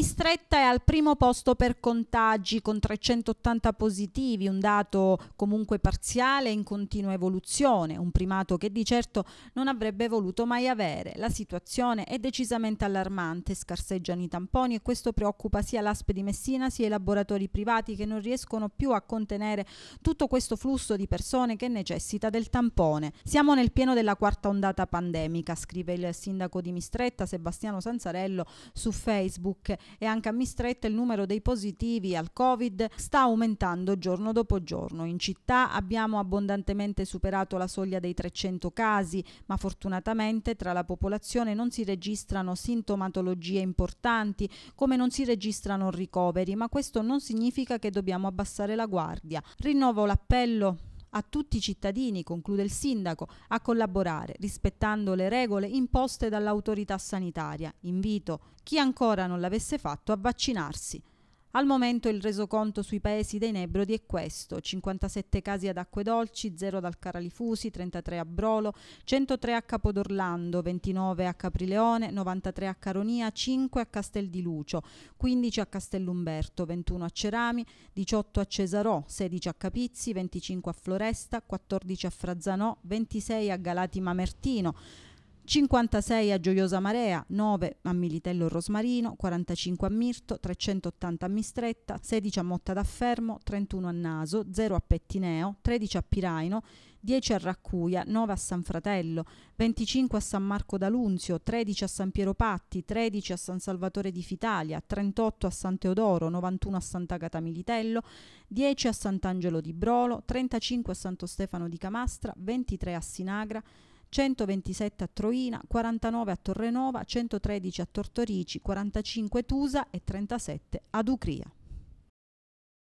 Mistretta è al primo posto per contagi con 380 positivi, un dato comunque parziale e in continua evoluzione, un primato che di certo non avrebbe voluto mai avere. La situazione è decisamente allarmante, scarseggiano i tamponi e questo preoccupa sia l'ASP di Messina sia i laboratori privati che non riescono più a contenere tutto questo flusso di persone che necessita del tampone. Siamo nel pieno della quarta ondata pandemica, scrive il sindaco di Mistretta Sebastiano Sanzarello su Facebook e anche a Mistretta il numero dei positivi al Covid sta aumentando giorno dopo giorno. In città abbiamo abbondantemente superato la soglia dei 300 casi, ma fortunatamente tra la popolazione non si registrano sintomatologie importanti, come non si registrano ricoveri, ma questo non significa che dobbiamo abbassare la guardia. Rinnovo l'appello a tutti i cittadini, conclude il sindaco, a collaborare rispettando le regole imposte dall'autorità sanitaria. Invito chi ancora non l'avesse fatto a vaccinarsi. Al momento il resoconto sui paesi dei Nebrodi è questo: 57 casi ad Acque Dolci, 0 dal Caralifusi, 33 a Brolo, 103 a Capodorlando, 29 a Caprileone, 93 a Caronia, 5 a Castel di Lucio, 15 a Castellumberto, 21 a Cerami, 18 a Cesarò, 16 a Capizzi, 25 a Floresta, 14 a Frazzanò, 26 a Galati Mamertino, 56 a Gioiosa Marea, 9 a Militello Rosmarino, 45 a Mirto, 380 a Mistretta, 16 a Motta d'Affermo, 31 a Naso, 0 a Pettineo, 13 a Piraino, 10 a Raccuia, 9 a San Fratello, 25 a San Marco d'Alunzio, 13 a San Piero Patti, 13 a San Salvatore di Fitalia, 38 a San Teodoro, 91 a Santa Sant'Agata Militello, 10 a Sant'Angelo di Brolo, 35 a Santo Stefano di Camastra, 23 a Sinagra, 127 a Troina, 49 a Torrenova, 113 a Tortorici, 45 a Tusa e 37 ad Ucria.